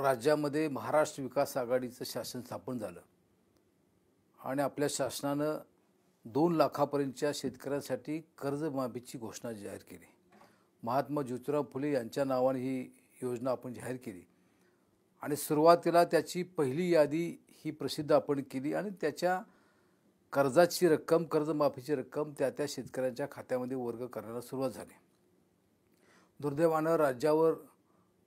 राज्यामध्ये महाराष्ट्र विकास आघाडीचं शासन स्थापन झालं आणि आपल्या शासनानं दोन लाखापर्यंतच्या शेतकऱ्यांसाठी कर्जमाफीची घोषणा जाहीर केली महात्मा ज्योतिराव फुले यांच्या नावाने ही योजना आपण जाहीर केली आणि सुरुवातीला त्याची पहिली यादी ही प्रसिद्ध आपण केली आणि त्याच्या कर्जाची रक्कम कर्जमाफीची रक्कम त्या त्या शेतकऱ्यांच्या खात्यामध्ये वर्ग करायला सुरुवात झाली दुर्दैवानं राज्यावर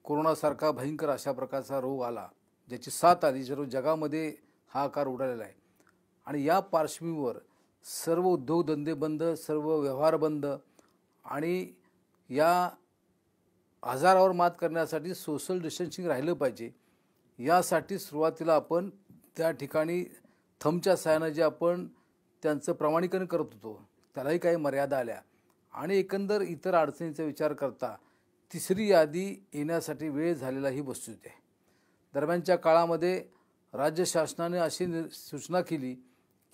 कोरोनासारखा भयंकर अशा प्रकारचा रोग आला ज्याची साथ आधी जर जगामध्ये हा आकार उडालेला आहे आणि या पार्श्वभूमीवर सर्व उद्योगधंदे बंद सर्व व्यवहार बंद आणि या आजारावर मात करण्यासाठी सोशल डिस्टन्सिंग राहिलं पाहिजे यासाठी सुरुवातीला आपण त्या ठिकाणी थमच्या सहाय्यानं जे आपण त्यांचं प्रमाणीकरण करत होतो त्यालाही काही मर्यादा आल्या आणि एकंदर इतर अडचणीचा विचार करता तिसरी यादी येण्यासाठी वेळ झालेला ही वस्तुस्थिती आहे दरम्यानच्या काळामध्ये राज्य शासनाने अशी सूचना केली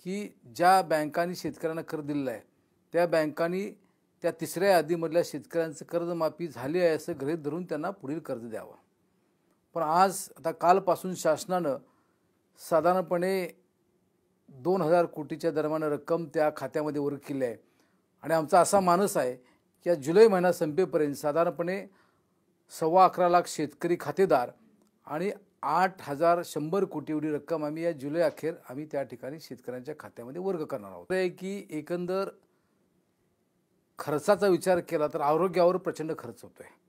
की ज्या बँकांनी शेतकऱ्यांना कर्ज दिलेलं आहे त्या बँकांनी त्या तिसऱ्या यादीमधल्या शेतकऱ्यांचं कर्जमाफी झाली आहे असं गृहीत धरून त्यांना पुढील कर्ज द्यावं पण आज आता कालपासून शासनानं साधारणपणे दोन हजार कोटीच्या दरम्यान रक्कम त्या खात्यामध्ये वर्ग केली आहे आणि आमचा असा मानस आहे या जुलै महिना संपेपर्यंत साधारणपणे सव्वा अकरा लाख शेतकरी खातेदार आणि आठ हजार शंभर कोटी एवढी रक्कम आम्ही या जुलै अखेर आम्ही त्या ठिकाणी शेतकऱ्यांच्या खात्यामध्ये वर्ग करणार आहोत आहे की एकंदर खर्चाचा विचार केला तर आरोग्यावर प्रचंड खर्च होतो आहे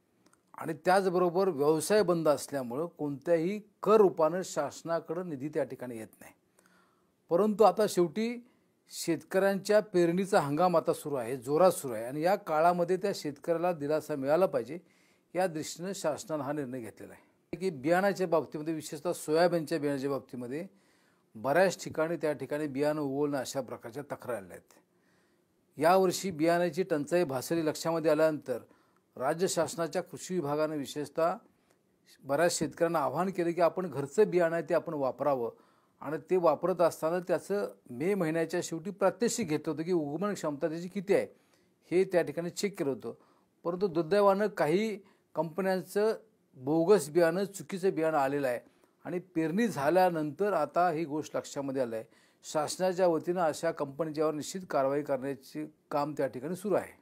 आणि त्याचबरोबर व्यवसाय बंद असल्यामुळं कोणत्याही कर रूपानं शासनाकडं निधी त्या ठिकाणी येत नाही परंतु आता शेवटी शेतकऱ्यांच्या पेरणीचा हंगाम आता सुरू आहे जोरात सुरू आहे आणि या काळामध्ये त्या शेतकऱ्याला दिलासा मिळाला पाहिजे या दृष्टीनं शासनानं हा निर्णय घेतलेला आहे की बियाणाच्या बाबतीमध्ये विशेषतः सोयाबीनच्या बियाणाच्या बाबतीमध्ये बऱ्याच ठिकाणी त्या ठिकाणी बियाणं उगवणं अशा प्रकारच्या आल्या आहेत यावर्षी बियाण्याची टंचाई भासरी लक्षामध्ये आल्यानंतर राज्य शासनाच्या कृषी विभागानं विशेषतः बऱ्याच शेतकऱ्यांना आवाहन केलं की आपण घरचं बियाणं आहे ते आपण वापरावं आणि ते वापरत असताना त्याचं मे महिन्याच्या शेवटी प्रात्यक्षिक घेतलं होतं की उगमन क्षमता त्याची किती आहे हे त्या ठिकाणी चेक केलं होतं परंतु दुर्दैवानं काही कंपन्यांचं बोगस बियाणं चुकीचं बियाणं आलेलं आहे आणि पेरणी झाल्यानंतर आता ही गोष्ट लक्षामध्ये आलं आहे शासनाच्या वतीनं अशा कंपनीच्यावर निश्चित कारवाई करण्याचे काम त्या ठिकाणी सुरू आहे